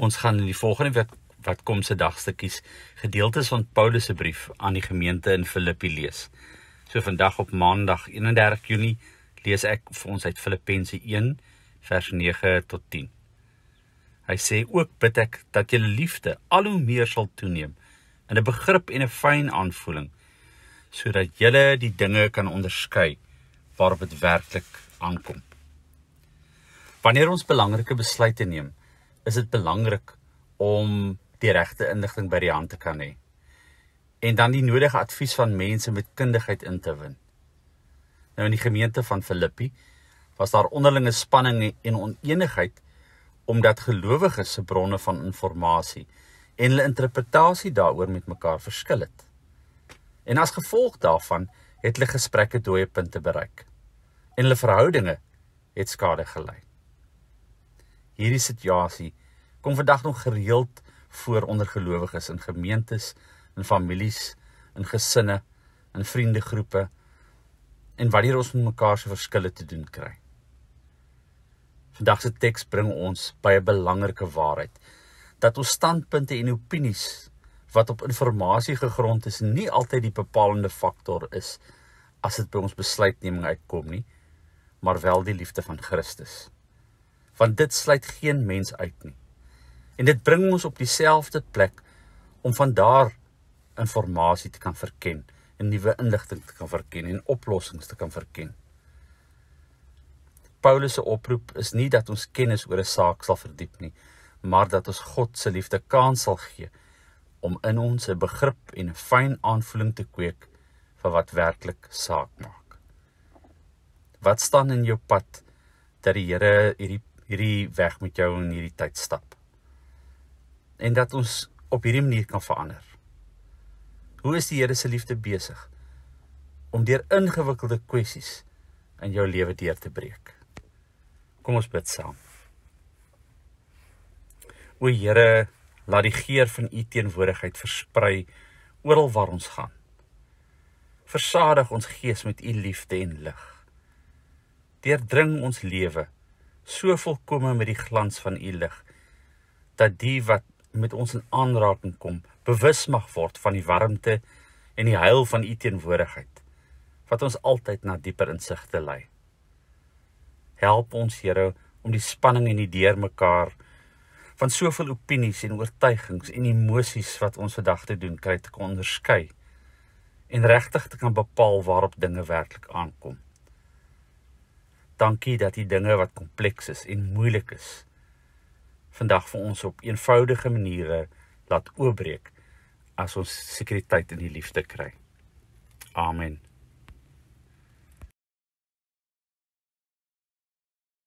Ons gaan in die volgende week wat kom se dagstukkies gedeeltes van Paulus se brief aan die gemeente in Filippi lees. So vandag op Maandag 31 Junie lees ek vir ons uit Filippense 1 vers 9 tot 10. Hy sê ook bid ek dat julle liefde al hoe meer sal toeneem in 'n begrip en 'n fyn aanvoeling sodat julle die dinge kan onderskei waarop dit werklik aankom. Wanneer ons belangrike besluite neem, is dit belangrik om die regte inligting by die hand te kan hê en dan die nodige advies van mense met kundigheid in te win. Nou in die gemeente van Filippi was daar onderlinge spanning en onenigheid omdat gelowiges se bronne van inligting en hulle interpretasie daaroor met mekaar verskil het. En as gevolg daarvan het hulle gesprekke dooie punte bereik en hulle verhoudinge het skade gelei hierdie situasie kom vandag nog gereeld voor onder gelowiges in gemeentes, in families, in gesinne, in vriendegroepe en wat hier ons met mekaar se verskille te doen kry. Vandag se teks bring ons by 'n belangrike waarheid dat ons standpunte en opinies wat op inligting gegrond is nie altyd die bepalende faktor is as dit by ons besluitneming uitkom nie maar wel die liefde van Christus want dit sluit geen mens uit nie. En dit bring ons op dieselfde plek om van daar inligting te kan verken en nuwe inligting te kan verken en oplossings te kan verken. Paulus se oproep is nie dat ons kennis oor 'n saak sal verdiep nie, maar dat ons God se liefde kan sal gee om in ons 'n begrip en 'n fyn aanvoeling te kweek van wat werklik saak maak. Wat staan in jou pad dat die Here hierdie hierdie weg met jou in hierdie tyd stap. En dat ons op hierdie manier kan verander. Hoe is die Here se liefde besig om deur ingewikkelde kwessies in jou lewe deur te breek? Kom ons bid saam. O Here, laat die geur van U teenwoordigheid versprei oral waar ons gaan. Versadig ons gees met U liefde en lig. Deurdring ons lewe so volkome met die glans van u lig dat die wat met ons in aanraking kom bewus mag word van die warmte en die heil van u teenwoordigheid wat ons altyd na dieper insigte lei help ons Here om die spanning in die deur mekaar van soveel opinies en oortuigings en emosies wat ons vandag te doen kry te kon onderskei en regtig te kan bepaal waarop dinge werklik aankom. Dankie dat die dinge wat kompleks is en moeilik is vandag vir ons op eenvoudige maniere laat oopbreek as ons sekuriteit in die liefde kry. Amen.